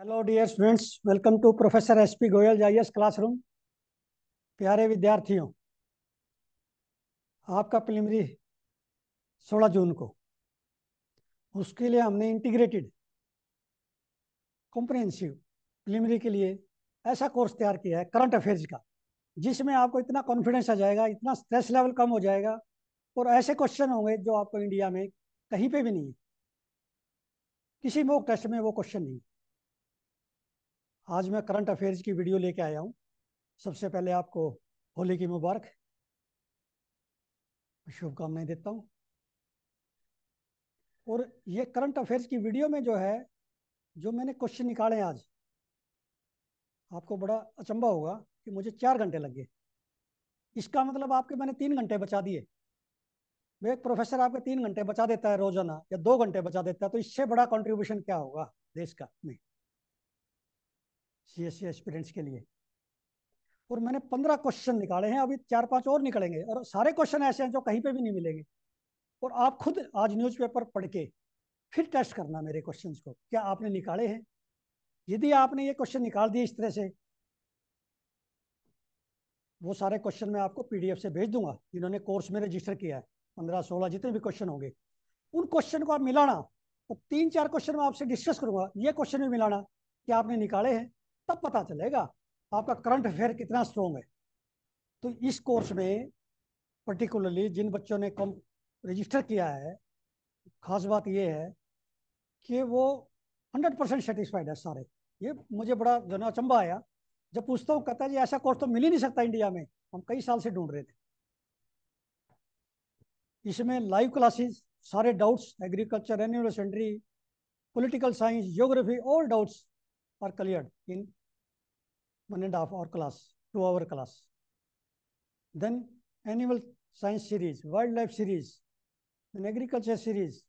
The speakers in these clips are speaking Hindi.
Hello dear students welcome to professor S P Goyal जाइएस क्लासरूम प्यारे विद्यार्थियों आपका प्रिलिमरी 16 जून को उसके लिए हमने इंटीग्रेटेड कॉम्प्रिहेंसिव प्रिलिमरी के लिए ऐसा कोर्स तैयार किया है करंट अफेयर्स का जिसमें आपको इतना कॉन्फिडेंस आ जाएगा इतना स्ट्रेस लेवल कम हो जाएगा और ऐसे क्वेश्चन होंगे जो आपको इंडिया में कहीं पर भी नहीं है किसी मोक टेस्ट में वो क्वेश्चन नहीं है आज मैं करंट अफेयर्स की वीडियो लेके आया हूँ सबसे पहले आपको होली की मुबारक शुभकामनाएं देता हूँ और ये करंट अफेयर्स की वीडियो में जो है जो मैंने क्वेश्चन निकाले आज आपको बड़ा अचंबा होगा कि मुझे चार घंटे लगे इसका मतलब आपके मैंने तीन घंटे बचा दिए मैं एक प्रोफेसर आपके तीन घंटे बचा देता है रोजाना या दो घंटे बचा देता है तो इससे बड़ा कंट्रीब्यूशन क्या होगा देश का नहीं सी एस स्टूडेंट्स के लिए और मैंने पंद्रह क्वेश्चन निकाले हैं अभी चार पांच और निकलेंगे और सारे क्वेश्चन ऐसे हैं जो कहीं पे भी नहीं मिलेंगे और आप खुद आज न्यूज़पेपर पढ़ के फिर टेस्ट करना मेरे क्वेश्चंस को क्या आपने निकाले हैं यदि आपने ये क्वेश्चन निकाल दिए इस तरह से वो सारे क्वेश्चन मैं आपको पीडीएफ से भेज दूंगा जिन्होंने कोर्स में रजिस्टर किया है पंद्रह सोलह जितने भी क्वेश्चन होंगे उन क्वेश्चन को आप मिलाना तो तीन चार क्वेश्चन मैं आपसे डिस्कस करूंगा ये क्वेश्चन भी मिलाना कि आपने निकाले हैं तब पता चलेगा आपका करंट अफेयर कितना स्ट्रोंग है तो इस कोर्स में पर्टिकुलरली जिन बच्चों ने कम रजिस्टर किया है खास बात यह है कि वो हंड्रेड परसेंट सेटिस्फाइड है सारे ये मुझे बड़ा जो ना अचंबा आया जब पूछता हूँ कहता है जी ऐसा कोर्स तो मिल ही नहीं सकता इंडिया में हम कई साल से ढूंढ रहे थे इसमें लाइव क्लासेस सारे डाउट्स एग्रीकल्चर एनिवर्सेंट्री पोलिटिकल साइंस जियोग्राफी और doubts are cleared in one and a half hour class, two hour class. Then animal science series, wildlife series, then agriculture series.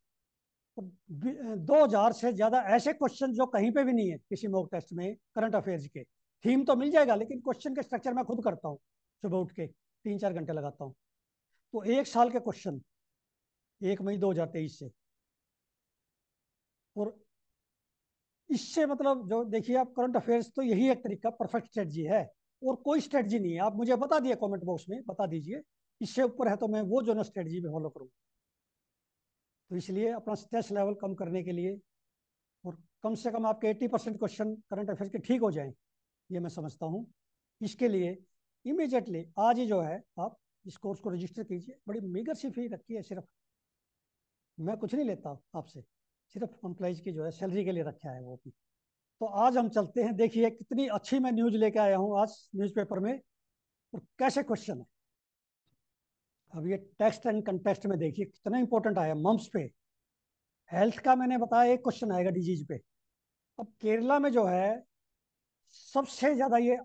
दो हजार से ज्यादा ऐसे क्वेश्चन जो कहीं पे भी नहीं है किसी मॉक टेस्ट में करंट अफेयर्स के थीम तो मिल जाएगा लेकिन क्वेश्चन के स्ट्रक्चर मैं खुद करता हूँ सुबह उठ के तीन चार घंटे लगाता हूँ तो एक साल के क्वेश्चन एक मई 2023 से और इससे मतलब जो देखिए आप करंट अफेयर्स तो यही एक तरीका परफेक्ट स्ट्रेटजी है और कोई स्ट्रेटजी नहीं है आप मुझे बता दिए कमेंट बॉक्स में बता दीजिए इससे ऊपर है तो मैं वो जो ना स्ट्रेटजी में फॉलो करूँ तो इसलिए अपना स्ट्रेस लेवल कम करने के लिए और कम से कम आपके 80 परसेंट क्वेश्चन करंट अफेयर्स के ठीक हो जाए ये मैं समझता हूँ इसके लिए इमिजिएटली आज ही जो है आप इस कोर्स को रजिस्टर कीजिए बड़ी मीगर सी फी रखी है सिर्फ मैं कुछ नहीं लेता आपसे सिर्फ एम्प्लॉज की जो है सैलरी के लिए रखा है वो भी तो आज हम चलते हैं देखिए कितनी अच्छी मैं न्यूज लेके आया हूँ आज न्यूज़पेपर में और कैसे क्वेश्चन है अब ये टेक्स्ट एंड कंटेस्ट में देखिए कितना इंपॉर्टेंट आया मम्स पे हेल्थ का मैंने बताया एक क्वेश्चन आएगा डिजीज पे अब केरला में जो है सबसे ज़्यादा ये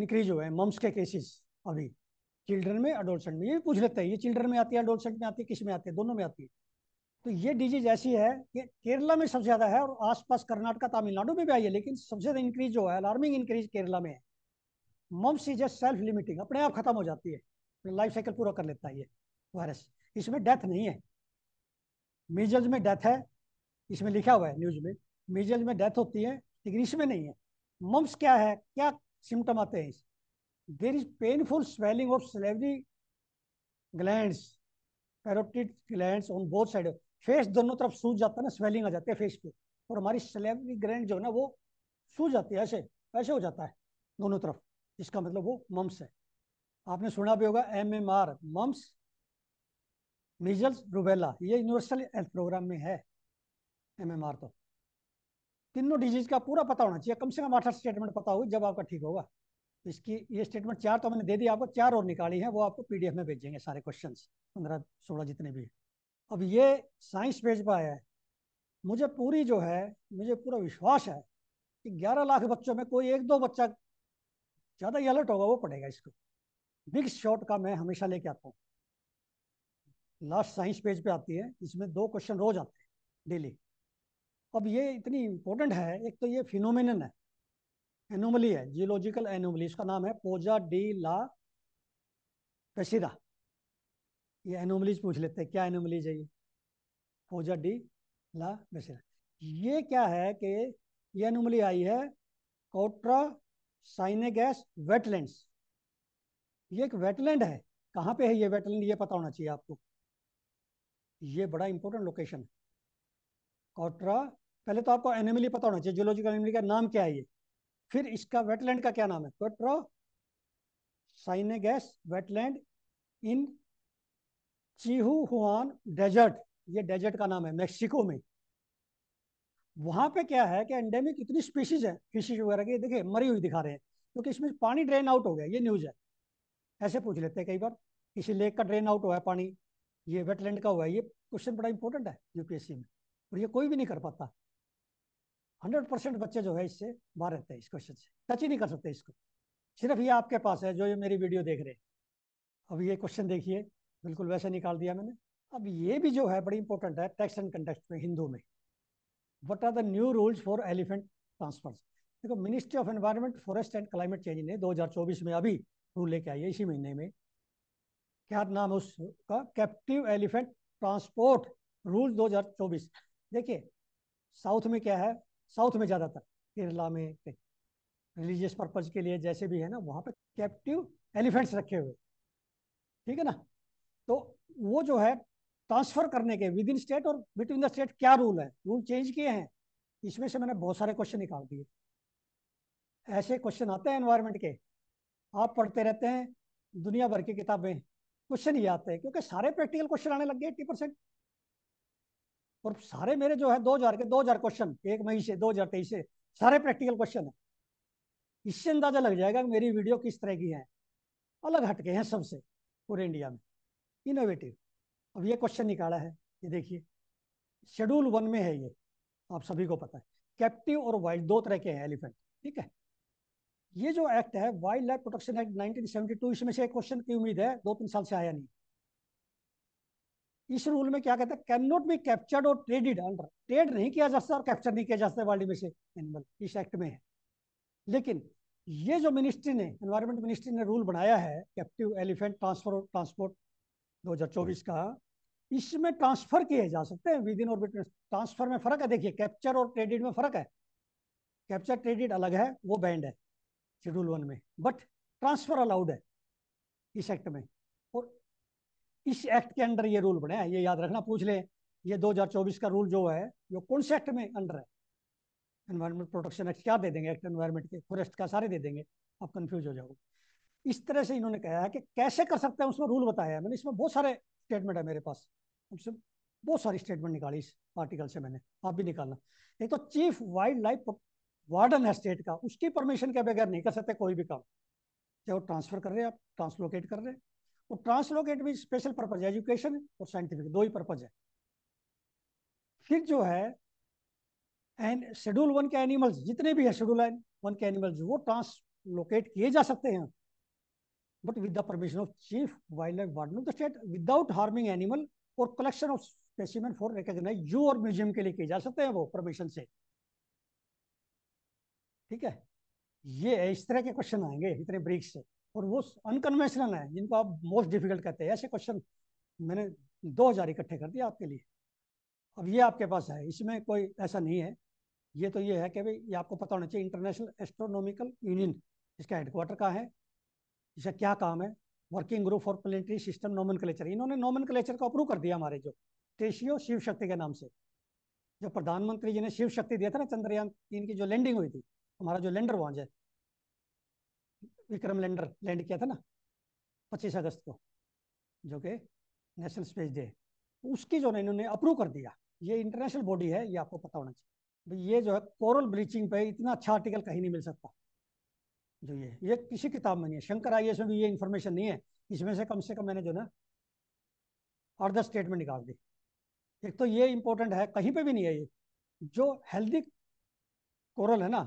इंक्रीज हुए हैं मम्स के केसेस अभी चिल्ड्रन में अडोलसेंट में ये पूछ लेते हैं ये चिल्ड्रन में आती है अडोलसेंट में आती है किस में आती है दोनों में आती है तो ये डिजीज ऐसी है कि केरला में सबसे ज्यादा है और आसपास कर्नाटक तमिलनाडु में भी आई है लेकिन सबसे ज्यादा इंक्रीज जो है अलार्मिंग इंक्रीज केरला में है मम्स इज सेल्फ लिमिटिंग अपने आप खत्म हो जाती है लाइफ साइकिल पूरा कर लेता है ये वायरस इसमें डेथ नहीं है मीजल्स में डेथ है इसमें लिखा हुआ है न्यूज में मीजल्स में डेथ होती है लेकिन इसमें नहीं है मम्स क्या है क्या सिम्टम आते हैं there is painful swelling of salivary gland glands on both side face दोनों तरफ सूज जाता है ना स्वेलिंग आ जाती है फेस पे और हमारी सलेवरी ग्रैंड जो है ना वो सूज जाती है ऐसे ऐसे हो जाता है दोनों तरफ इसका मतलब वो मम्स है आपने सुना भी होगा M M R mumps measles rubella ये यूनिवर्सल हेल्थ प्रोग्राम में है एम एम आर तो तीनों डिजीज का पूरा पता होना चाहिए कम से कम आठ आठ स्टेटमेंट पता होगा जब आपका ठीक होगा इसकी ये स्टेटमेंट चार तो मैंने दे दी आपको चार और निकाली है वो आपको पीडीएफ में भेजेंगे सारे क्वेश्चंस पंद्रह सोलह जितने भी हैं अब ये साइंस पेज पर आया है मुझे पूरी जो है मुझे पूरा विश्वास है कि 11 लाख बच्चों में कोई एक दो बच्चा ज़्यादा अलर्ट होगा वो पढ़ेगा इसको बिग शॉट का मैं हमेशा लेके आता हूँ लास्ट साइंस पेज पे आती है इसमें दो क्वेश्चन रोज आते हैं डेली अब ये इतनी इम्पोर्टेंट है एक तो ये फिनोमिन है एनोमली है जियोलॉजिकल एनोमली इसका नाम है पोजा डी ला पेसिडा ये एनोमलीज पूछ लेते हैं क्या एनोमलीज है ये फोजा डी ला बेसिल ये क्या है कि ये एनोमली आई है कोट्रा साइनेगैस वेटलैंड ये एक वेटलैंड है कहाँ पे है ये वेटलैंड ये पता होना चाहिए आपको ये बड़ा इंपॉर्टेंट लोकेशन है कोट्रा पहले तो आपको एनोमली पता होना चाहिए जियोलॉजिकल एनोमली का नाम क्या है ये फिर इसका वेटलैंड का क्या नाम है कोट्रा साइनेगैस wetland in Chihuahuan desert ये डेजर्ट का नाम है मेक्सिको में वहां पे क्या है कि एंडेमिक इतनी स्पीशीज है फिशिज वगैरह की देखिए मरी हुई दिखा रहे हैं क्योंकि तो इसमें पानी ड्रेन आउट हो गया ये न्यूज है ऐसे पूछ लेते हैं कई बार किसी लेक का ड्रेन आउट हुआ है पानी ये वेटलैंड का हुआ है ये क्वेश्चन बड़ा इंपॉर्टेंट है यूपीएससी में और ये कोई भी नहीं कर पाता हंड्रेड परसेंट बच्चे जो है इससे बाहर रहते हैं इस क्वेश्चन से टच ही नहीं कर सकते इसको सिर्फ ये आपके पास है जो ये मेरी वीडियो देख रहे हैं अब ये क्वेश्चन देखिए बिल्कुल वैसे निकाल दिया मैंने अब ये भी जो है बड़ी इंपॉर्टेंट है टैक्स एंड कंटेक्ट में हिंदू में what are the new rules for elephant transfer देखो ministry of environment forest and climate change ने 2024 में अभी रूल लेके आई है इसी महीने में क्या नाम है उसका कैप्टिव एलिफेंट ट्रांसपोर्ट रूल 2024 देखिए साउथ में क्या है साउथ में ज़्यादातर केरला में रिलीजियस पर्पज के लिए जैसे भी है ना वहाँ पे कैप्टिव एलिफेंट्स रखे हुए ठीक है ना तो वो जो है ट्रांसफर करने के विद इन स्टेट और बिटवीन द स्टेट क्या रूल है रूल चेंज किए हैं इसमें से मैंने बहुत सारे क्वेश्चन निकाल दिए ऐसे क्वेश्चन आते हैं एनवायरमेंट के आप पढ़ते रहते हैं दुनिया भर की किताबें क्वेश्चन ही आते हैं क्योंकि सारे प्रैक्टिकल क्वेश्चन आने लग गए एट्टी परसेंट और सारे मेरे जो है दो हजार के दो हजार क्वेश्चन एक मई से दो हजार तेईस से सारे प्रैक्टिकल क्वेश्चन है इससे अंदाजा लग जाएगा कि मेरी वीडियो किस तरह की है अलग हटके हैं सबसे पूरे इंडिया में इनोवेटिव अब ये क्वेश्चन निकाला है ये देखिए शेड्यूल वन में है ये आप सभी को पता है कैप्टिव और वाइल्ड दो तरह के हैं एलिफेंट ठीक है ये जो एक्ट है wild life protection act nineteen इसमें से एक क्वेश्चन की उम्मीद है दो तीन साल से आया नहीं इस रूल में क्या कहता है कैन नॉट बी कैप्चर्ड और ट्रेडेड अंडर ट्रेड नहीं किया जा सकता और कैप्चर नहीं किया जा सकता वर्ल्ड में से एनिमल इस एक्ट में है लेकिन ये जो मिनिस्ट्री ने एनवायरमेंट मिनिस्ट्री ने रूल बनाया है कैप्टिव एलिफेंट ट्रांसफर ट्रांसपोर्ट 2024 हाँ। का इसमें ट्रांसफर किए जा सकते हैं विद इन ऑर्बिट ट्रांसफर में फर्क है देखिए कैप्चर और क्रेडिट में फर्क है कैप्चर क्रेडिट अलग है वो बैंड है शेड्यूल वन में बट ट्रांसफर अलाउड है इस एक्ट में और इस एक्ट के अंडर ये रूल बने हैं ये याद रखना पूछ ले ये 2024 का रूल जो है ये कौन से एक्ट में अंडर है एनवायरमेंट प्रोटेक्शन एक्ट क्या दे देंगे एक्ट एनवायरमेंट के फॉरेस्ट का सारे दे देंगे आप कंफ्यूज हो जाओगे इस तरह से इन्होंने कहा है कि कैसे कर सकते हैं उसमें रूल बताया है मैंने इसमें बहुत सारे स्टेटमेंट है मेरे पास उसमें बहुत सारी स्टेटमेंट निकाली इस आर्टिकल से मैंने आप भी निकालना एक तो चीफ वाइल्ड लाइफ वार्डन है स्टेट का उसकी परमिशन के बगैर नहीं कर सकते कोई भी काम चाहे वो ट्रांसफर कर रहे हैं आप ट्रांसलोकेट कर रहे हैं और ट्रांसलोकेट भी स्पेशल पर्पज है एजुकेशन और साइंटिफिक दो ही पर्पज है फिर जो है एंड शेड्यूल वन के एनिमल्स जितने भी है शेड्यूल वन के एनिमल्स वो ट्रांसलोकेट किए जा सकते हैं but with the permission of chief wildlife warden of the state without harming animal or collection of specimen for recognized zoo और म्यूजियम के लिए किए जा सकते हैं वो परमिशन से ठीक है ये इस तरह के क्वेश्चन आएंगे इतने ब्रीक से और वो अनकन्वेंशनल है जिनको आप मोस्ट डिफिकल्ट कहते हैं ऐसे क्वेश्चन मैंने दो हजार इकट्ठे कर दिया आपके लिए अब ये आपके पास है इसमें कोई ऐसा नहीं है ये तो ये है कि भाई ये आपको पता होना चाहिए इंटरनेशनल एस्ट्रोनॉमिकल यूनियन इसका हेडक्वार्टर कहाँ है जैसे क्या काम है working group for planetary system कलेचर इन्होंने कलेचर को अप्रूव कर दिया हमारे जो टेशियो शिव शक्ति के नाम से जो प्रधानमंत्री जी ने शिव शक्ति दिया था ना चंद्रयान तीन की जो लैंडिंग हुई थी हमारा जो लैंडर वॉन्ज है विक्रम लैंडर लैंड किया था ना पच्चीस अगस्त को जो कि नेशनल स्पेस डे उसकी जो है इन्होंने अप्रूव कर दिया ये इंटरनेशनल बॉडी है ये आपको पता होना चाहिए ये जो है कोरल ब्लीचिंग पे इतना अच्छा आर्टिकल कहीं नहीं मिल सकता जो ये ये किसी किताब में नहीं है शंकर आई में भी ये इन्फॉर्मेशन नहीं है इसमें से कम से कम मैंने जो ना दस स्टेटमेंट निकाल दी एक तो ये इम्पोर्टेंट है कहीं पे भी नहीं है ये जो हेल्दी कोरल है ना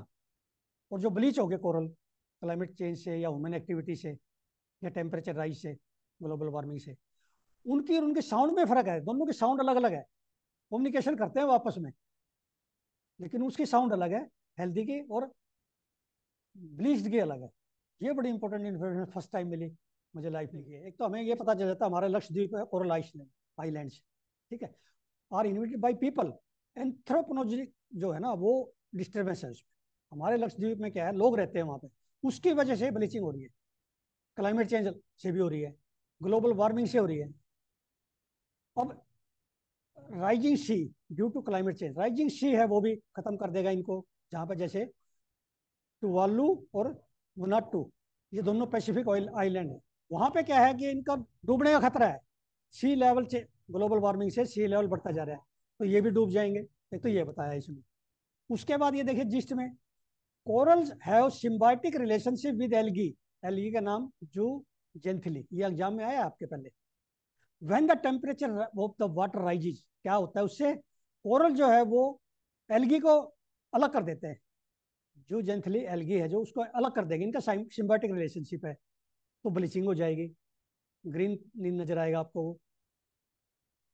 और जो ब्लीच हो गए कोरल क्लाइमेट चेंज से या ह्यूमन एक्टिविटी से या टेम्परेचर राइज से ग्लोबल वार्मिंग से उनकी और उनके साउंड में फ़र्क है दोनों के साउंड अलग अलग है कम्युनिकेशन करते हैं वापस में लेकिन उसकी साउंड अलग है हेल्दी की और ब्लीच्ड के अलग है ये बड़ी इंपॉर्टेंट इन्फॉर्मेशन फर्स्ट टाइम मिली मुझे लाइफ में एक तो हमें ये पता चल जाता है हमारा लक्षद्वीप है कोरल आइलैंड ठीक है are invited by people anthropogenic जो है ना वो डिस्टर्बेंस है उसमें हमारे लक्षद्वीप में क्या है लोग रहते हैं वहाँ पे उसकी वजह से ब्लीचिंग हो रही है क्लाइमेट चेंज से भी हो रही है ग्लोबल वार्मिंग से हो रही है अब rising sea due to climate change rising sea है वो भी खत्म कर देगा इनको जहाँ पे जैसे टुवालू और मुनाटू ये दोनों पैसिफिक ऑयल आइलैंड है वहाँ पे क्या है कि इनका डूबने का खतरा है सी लेवल से ग्लोबल वार्मिंग से सी लेवल बढ़ता जा रहा है तो ये भी डूब जाएंगे एक तो ये बताया इसमें उसके बाद ये देखिए जिस्ट में corals have symbiotic relationship with algae algae का नाम जू जेंथली ये एग्जाम में आया आपके पहले when the temperature of the water rises क्या होता है उससे कोरल जो है वो एलगी को अलग कर देते हैं जो जेंथली एलगी है जो उसको अलग कर देंगे इनका सिम्बाटिक रिलेशनशिप है तो ब्लीचिंग हो जाएगी ग्रीन नींद नजर आएगा आपको वो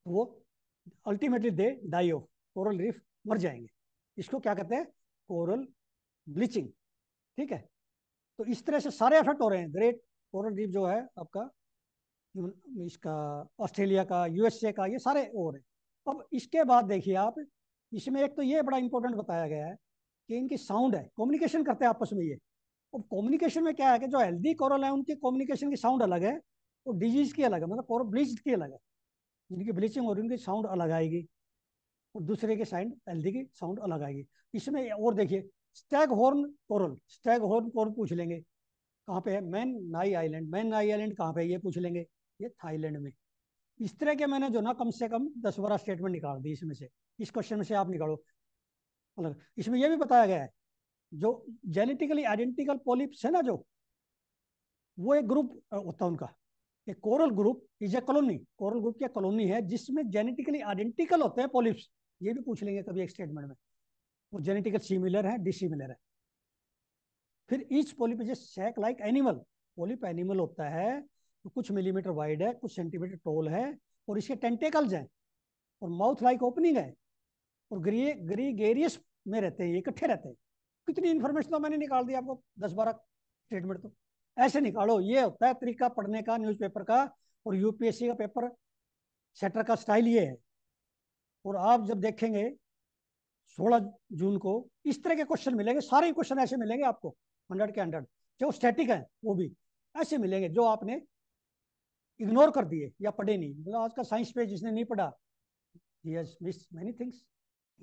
तो वो ultimately they die coral reef मर जाएंगे इसको क्या कहते हैं कोरल ब्लीचिंग ठीक है तो इस तरह से सारे इफेक्ट हो रहे हैं ग्रेट कोरल रीफ जो है आपका इसका ऑस्ट्रेलिया का यूएसए का ये सारे हो रहे हैं अब इसके बाद देखिए आप इसमें एक तो ये बड़ा इंपॉर्टेंट बताया गया है कि इनकी साउंड है कम्युनिकेशन करते हैं आपस में ये और कम्युनिकेशन में क्या है कि जो हेल्दी कोरल है उनके कम्युनिकेशन की साउंड अलग है और डिजीज की अलग है मतलब कोरल ब्लीच की अलग है जिनकी ब्लीचिंग और उनकी साउंड अलग आएगी और दूसरे के साइंड हेल्दी की साउंड अलग आएगी इसमें और देखिए stag horn coral stag horn coral पूछ लेंगे कहाँ पे है मैन नाई आइलैंड मैन नाई आइलैंड कहाँ पे है ये पूछ लेंगे ये थाईलैंड में इस तरह के मैंने जो ना कम से कम दस बारह स्टेटमेंट निकाल दी इसमें से इस क्वेश्चन में से आप निकालो अलग इसमें यह भी बताया गया है जो जेनेटिकली आइडेंटिकल पोलिप्स है ना जो वो एक ग्रुप होता है उनका एक coral group is a colony coral group की कॉलोनी है जिसमें जेनेटिकली आइडेंटिकल होते हैं पोलिप्स ये भी पूछ लेंगे कभी एक स्टेटमेंट में वो जेनेटिकल सिमिलर है डिसिमिलर है फिर each polyp is a sac like animal polyp animal होता है तो कुछ मिलीमीटर वाइड है कुछ सेंटीमीटर टोल है और इसके टेंटेकल्स हैं और माउथ लाइक ओपनिंग है और ग्री ग्रीगेरियस में रहते हैं इकट्ठे रहते हैं कितनी इन्फॉर्मेशन तो मैंने निकाल दी आपको दस बारह स्टेटमेंट तो ऐसे निकालो ये होता है तरीका पढ़ने का न्यूज़पेपर का और यूपीएससी का पेपर सेटर का स्टाइल ये है और आप जब देखेंगे 16 जून को इस तरह के क्वेश्चन मिलेंगे सारे क्वेश्चन ऐसे मिलेंगे आपको हंड्रेड के हंड्रेड जो स्टैटिक हैं वो भी ऐसे मिलेंगे जो आपने इग्नोर कर दिए या पढ़े नहीं मतलब आज का साइंस पे जिसने नहीं पढ़ा मिस मेनी थिंग्स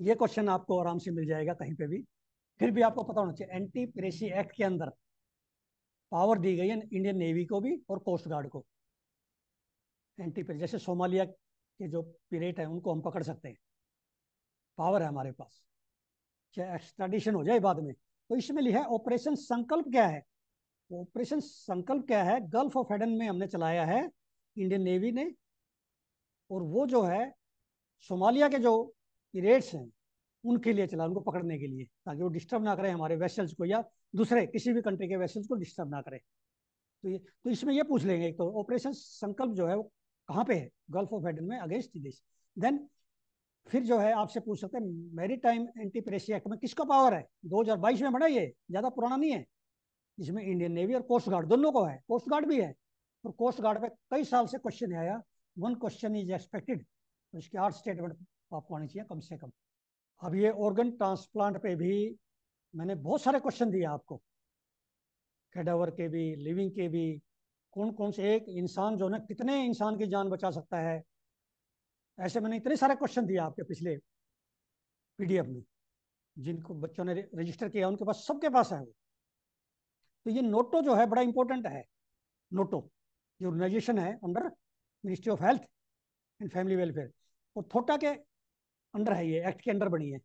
ये क्वेश्चन आपको आराम से मिल जाएगा कहीं पे भी फिर भी आपको पता होना चाहिए एंटी प्रेसी एक्ट के अंदर पावर दी गई है इंडियन नेवी को भी और कोस्ट गार्ड को एंटी प्रेसी जैसे सोमालिया के जो पिरेट हैं उनको हम पकड़ सकते हैं पावर है हमारे पास चाहे एक्सट्रेडिशन हो जाए बाद में तो इसमें लिखा है ऑपरेशन संकल्प क्या है ऑपरेशन संकल्प क्या है गल्फ ऑफ एडन में हमने चलाया है इंडियन नेवी ने और वो जो है सोमालिया के जो ये रेड्स हैं उनके लिए चला उनको पकड़ने के लिए ताकि वो डिस्टर्ब ना करें हमारे वेसल्स को या दूसरे किसी भी कंट्री के वेसल्स को डिस्टर्ब ना करें तो ये तो इसमें ये पूछ लेंगे तो ऑपरेशन संकल्प जो है वो कहाँ पे है गल्फ ऑफ एडन में अगेंस्ट देश देन फिर जो है आपसे पूछ सकते हैं मेरी टाइम एंटी प्रेसी एक्ट में किसको पावर है 2022 में बना ये ज़्यादा पुराना नहीं है इसमें इंडियन नेवी और कोस्ट गार्ड दोनों को है कोस्ट गार्ड भी है और कोस्ट गार्ड पे कई साल से क्वेश्चन आया वन क्वेश्चन इज एक्सपेक्टेड तो इसके आठ स्टेटमेंट तो आपको आनी चाहिए कम से कम अब ये ऑर्गन ट्रांसप्लांट पे भी मैंने बहुत सारे क्वेश्चन दिए आपको कैडावर के भी लिविंग के भी कौन कौन से एक इंसान जो ना कितने इंसान की जान बचा सकता है ऐसे मैंने इतने सारे क्वेश्चन दिए आपके पिछले पी में जिनको बच्चों ने रजिस्टर किया उनके पास सबके पास है वो तो ये नोटो जो है बड़ा इंपॉर्टेंट है नोटो ये ऑर्गेनाइजेशन है under ministry of health and family welfare और थोटा के अंडर है ये एक्ट के अंडर बनी है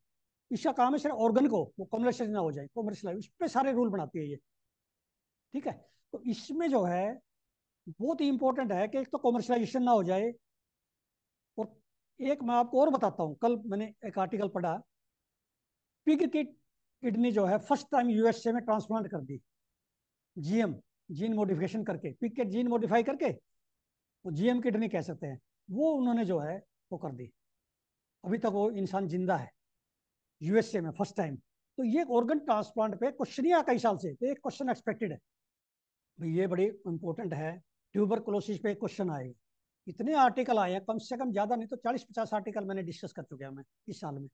इसका काम है सर ऑर्गन को वो कॉमर्शलाइज ना हो जाए कॉमर्शियल इस पर सारे रूल बनाती है ये ठीक है तो इसमें जो है बहुत ही इंपॉर्टेंट है कि एक तो कॉमर्शलाइजेशन ना हो जाए और एक मैं आपको और बताता हूँ कल मैंने एक आर्टिकल पढ़ा पिग की किडनी जो है फर्स्ट टाइम यूएसए में ट्रांसप्लांट कर दी जीएम जीन मॉडिफिकेशन करके पिग के जीन मॉडिफाई करके वो जीएम किडनी कह सकते हैं वो उन्होंने जो है वो कर दी अभी तक वो इंसान जिंदा है यूएसए में फर्स्ट टाइम तो ये ऑर्गन ट्रांसप्लांट पे क्वेश्चन ही आया कई साल से तो एक क्वेश्चन एक्सपेक्टेड है भाई ये बड़ी इंपॉर्टेंट है ट्यूबर क्लोसिस पे क्वेश्चन आएगा इतने आर्टिकल आए हैं कम से कम ज़्यादा नहीं तो चालीस पचास आर्टिकल मैंने डिस्कस कर चुका मैं इस साल में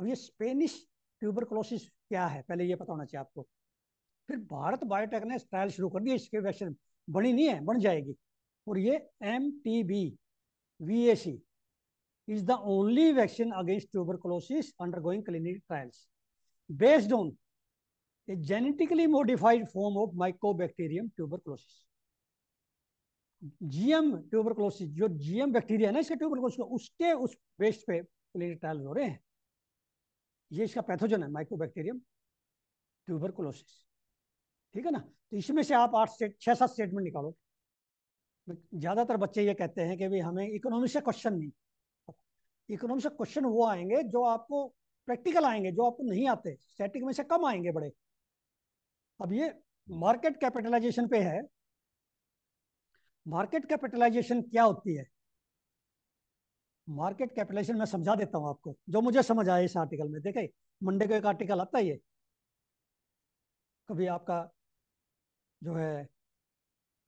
अब ये स्पेनिश ट्यूबर क्लोसिस क्या है पहले ये पता होना चाहिए आपको फिर भारत बायोटेक ने ट्रायल शुरू कर दिया इसके वैक्सीन बनी नहीं है बन जाएगी और ये M T B V A C is the only vaccine against tuberculosis undergoing clinical trials based on a genetically modified form of mycobacterium tuberculosis. GM tuberculosis जो जीएम बैक्टीरिया है ना इसका ट्यूबरकुलोसिस का उसके उस बेस पे क्लिनिकल ट्रायल हो रहे हैं ये इसका पैथोजन है माइक्रोबैक्टीरियम ट्यूबरकुलोसिस ठीक है ना तो इसमें से आप आठ स्टेट छः सात स्टेटमेंट निकालो ज़्यादातर बच्चे ये कहते हैं कि भाई हमें इकोनॉमिक्स से क्वेश्चन नहीं इकोनॉमिक्स क्वेश्चन वो आएंगे जो आपको प्रैक्टिकल आएंगे जो आपको नहीं आते स्टैटिक में से कम आएंगे बड़े अब ये मार्केट हम्म। कैपिटलाइजेशन पे है मार्केट कैपिटलाइजेशन क्या होती है मार्केट कैपिटलाइजेशन मैं समझा देता हूं आपको जो मुझे समझ आया इस आर्टिकल में देखे मंडे को एक आर्टिकल आता है ये कभी आपका जो है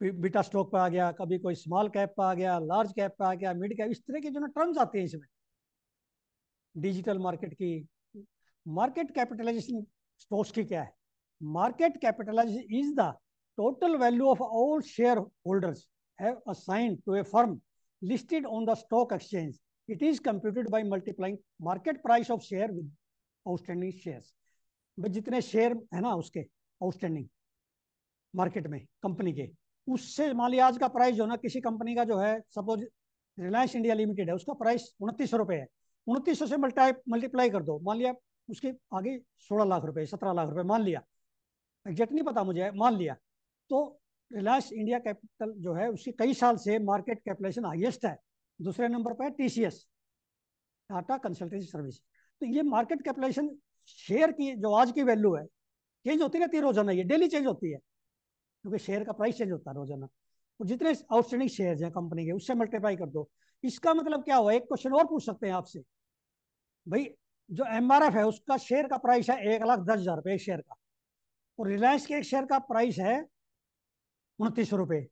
बीटा स्टॉक पर आ गया कभी कोई स्मॉल कैप पर आ गया लार्ज कैप पर आ गया मिड कैप इस तरह के जो ना टर्म्स आते हैं इसमें डिजिटल मार्केट की मार्केट कैपिटलाइजेशन स्टोर्स की क्या है market capitalisation is the total value of all share holders assign to a firm listed on the stock exchange it is computed by multiplying market price of share with outstanding share जितने शेयर है ना उसके आउटस्टैंडिंग मार्केट में कंपनी के उससे मान लिया आज का प्राइस जो ना किसी कंपनी का जो है सपोज रिलायंस इंडिया लिमिटेड है उसका प्राइस उनतीस रुपये है उनतीस से मल्टी मल्टीप्लाई कर दो मान लिया उसके आगे सोलह लाख रुपए सत्रह लाख रुपए मान लिया एग्जैक्ट नहीं पता मुझे मान लिया तो रिलायंस इंडिया कैपिटल जो है उसकी कई साल से मार्केट कैपिटलाइजेशन हाईएस्ट है दूसरे नंबर पर है टीसीएस टाटा कंसल्टेंसी सर्विस तो ये मार्केट कैपिटलाइजेशन शेयर की जो आज की वैल्यू है चेंज होती रहती है रोजाना ये डेली चेंज होती है क्योंकि शेयर का प्राइस चेंज होता है रोजाना तो जितने आउटस्टैंडिंग शेयर हैं कंपनी के उससे मल्टीप्लाई कर दो इसका मतलब क्या हुआ एक क्वेश्चन और पूछ सकते हैं आपसे भाई जो एम है उसका शेयर का प्राइस है एक लाख दस हज़ार रुपये एक शेयर का और रिलायंस के एक शेयर का प्राइस है उनतीस रुपये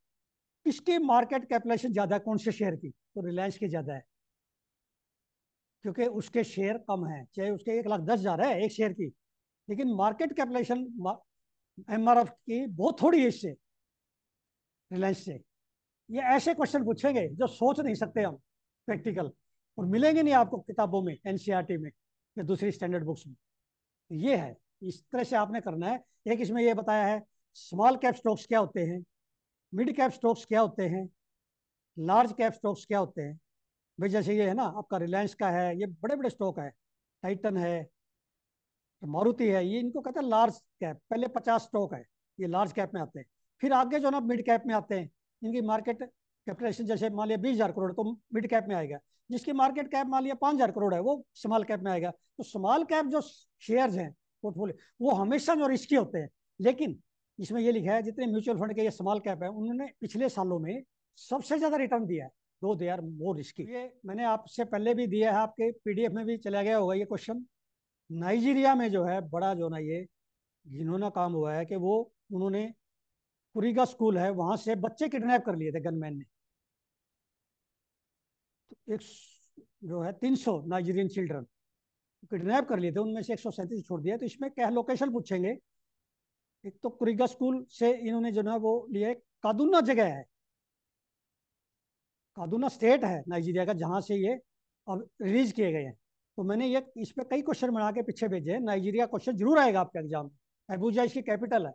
इसकी मार्केट कैपिटलाइजेशन ज़्यादा कौन से शेयर की तो रिलायंस की ज़्यादा है क्योंकि उसके शेयर कम हैं चाहे उसके एक लाख दस हज़ार है एक शेयर की लेकिन market capitalisation M R F की बहुत थोड़ी है इससे रिलायंस से ये ऐसे क्वेश्चन पूछेंगे जो सोच नहीं सकते हम प्रैक्टिकल और मिलेंगे नहीं आपको किताबों में एनसीईआरटी e में या दूसरी स्टैंडर्ड बुक्स में तो ये है इस तरह से आपने करना है एक इसमें यह बताया है स्मॉल कैप स्टॉक्स क्या होते हैं मिड कैप स्टॉक्स क्या होते हैं लार्ज कैप स्टॉक्स क्या होते हैं भाई जैसे ये है ना आपका रिलायंस का है ये बड़े बड़े स्टॉक है टाइटन है मारुति है ये इनको कहते हैं लार्ज कैप पहले पचास स्टॉक है ये लार्ज कैप में आते हैं फिर आगे जो ना मिड कैप में आते हैं इनकी मार्केट कैपिटलाइजेशन जैसे मान लिया बीस हजार करोड़ तो मिड कैप में आएगा जिसकी मार्केट कैप मान लिया पांच हजार करोड़ है वो स्मॉल कैप में आएगा तो स्मॉल कैप जो शेयर हैं पोर्टफोलियो वो हमेशा जो रिस्की होते हैं लेकिन इसमें ये लिखा है जितने म्यूचुअल फंड के ये स्मॉल कैप है उन्होंने पिछले सालों में सबसे ज्यादा रिटर्न दिया है दो दे आर मोर रिस्की ये मैंने आपसे पहले भी दिया है आपके पीडीएफ में भी चला गया होगा ये क्वेश्चन नाइजीरिया में जो है बड़ा जो ना ये घिनौना काम हुआ है कि वो उन्होंने कुरीगा स्कूल है वहां से बच्चे किडनैप कर लिए थे गनमैन ने एक जो है तीन सौ नाइजीरियन चिल्ड्रन किडनैप कर लिए थे उनमें से एक सौ सैंतीस छोड़ दिया तो इसमें क्या लोकेशन पूछेंगे एक तो कुरीगा स्कूल से इन्होंने जो है वो लिए कादुना जगह है कादुना स्टेट है नाइजीरिया का जहाँ से ये अब रिलीज किए गए हैं तो मैंने ये इस पर कई क्वेश्चन बना के पीछे भेजे हैं नाइजीरिया क्वेश्चन जरूर आएगा आपके एग्जाम में अबूजा इसकी कैपिटल है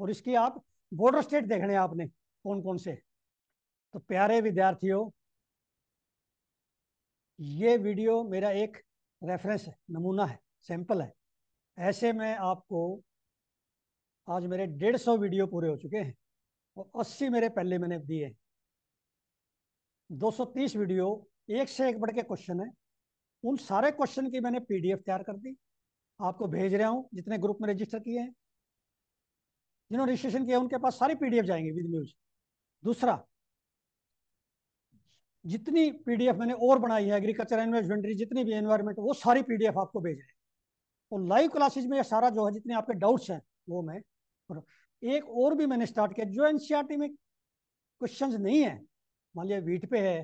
और इसकी आप बॉर्डर स्टेट देखने आपने कौन कौन से तो प्यारे विद्यार्थियों ये वीडियो मेरा एक रेफरेंस है नमूना है सैंपल है ऐसे में आपको आज मेरे डेढ़ सौ वीडियो पूरे हो चुके हैं और अस्सी मेरे पहले मैंने दिए हैं 230 वीडियो एक से एक बढ़ के क्वेश्चन है उन सारे क्वेश्चन की मैंने पीडीएफ तैयार कर दी आपको भेज रहा हूँ जितने ग्रुप में रजिस्टर किए हैं जिन्होंने रजिस्ट्रेशन किया उनके पास सारी एफ जाएंगे विद न्यूज दूसरा जितनी पीडीएफ मैंने और बनाई है एग्रीकल्चर एंड जितनी भी एनवायरमेंट वो सारी पीडीएफ आपको भेज रहे हैं और लाइव क्लासेज में सारा जो है जितने आपके डाउट्स हैं वो मैं और एक और भी मैंने स्टार्ट किया जो एनसीईआरटी e में क्वेश्चंस नहीं है मान लिया वीट पे है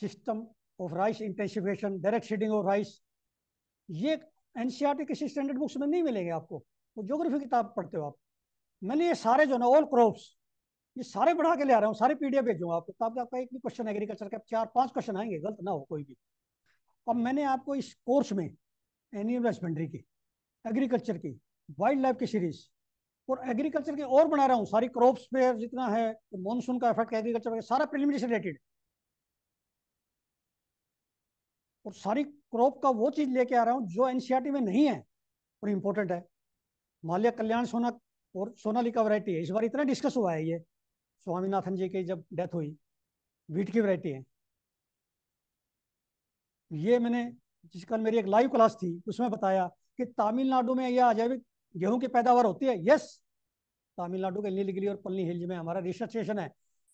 system of rice intensification direct seeding of rice ये टी e किसी स्टैंडर्ड बुक्स में नहीं मिलेंगे आपको वो ज्योग्राफी किताब पढ़ते हो आप मैंने ये सारे जो ना ऑल क्रॉप्स ये सारे बढ़ा के ले आ रहा हूँ सारे पीडीएफ भेजूंगा आपको तो आपका एक भी क्वेश्चन एग्रीकल्चर का चार पांच क्वेश्चन आएंगे गलत ना हो कोई भी अब मैंने आपको इस कोर्स में एनिमल हस्बेंड्री की एग्रीकल्चर की वाइल्ड लाइफ की सीरीज और एग्रीकल्चर के और बना रहा हूँ सारी क्रॉप्स पे जितना है तो मानसून का इफेक्ट एग्रीकल्चर का सारा प्रिलिमिनरी रिलेटेड और सारी क्रॉप का वो चीज लेके आ रहा हूँ जो एनसीआरटी e में नहीं है और इम्पोर्टेंट है माल्या कल्याण सोना और सोनाली का वरायटी है इस बार इतना डिस्कस हुआ है ये स्वामीनाथन जी की जब डेथ हुई वीट की वैरायटी है ये मैंने जिसका मेरी एक लाइव क्लास थी उसमें बताया कि तमिलनाडु में यह अजैविक गेहूं की पैदावार होती है यस तमिलनाडु के नीलगिरी और पल्ली हिल में हमारा रिसर्च स्टेशन है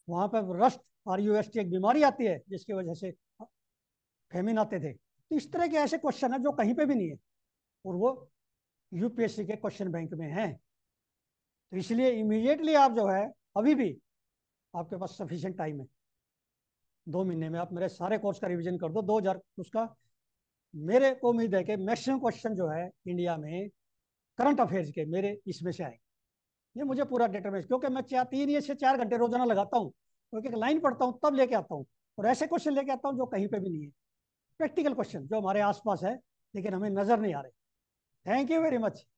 वहां पर रस्ट आर यू एस एक बीमारी आती है जिसकी वजह से फेमिन आते थे तो इस तरह के ऐसे क्वेश्चन है जो कहीं पे भी नहीं है और वो यूपीएससी के क्वेश्चन बैंक में हैं तो इसलिए इमीडिएटली आप जो है अभी भी आपके पास सफिशेंट टाइम है दो महीने में आप मेरे सारे कोर्स का रिवीजन कर दो दो हजार उसका मेरे को उम्मीद है कि मैक्सिमम क्वेश्चन जो है इंडिया में करंट अफेयर्स के मेरे इसमें से आएंगे ये मुझे पूरा डेटाबेस क्योंकि मैं चार तीन या चार घंटे रोजाना लगाता हूँ क्योंकि लाइन पढ़ता हूँ तब लेके आता हूँ और ऐसे क्वेश्चन लेके आता हूँ जो कहीं पे भी नहीं है प्रैक्टिकल क्वेश्चन जो हमारे आसपास है लेकिन हमें नजर नहीं आ रहे थैंक यू वेरी मच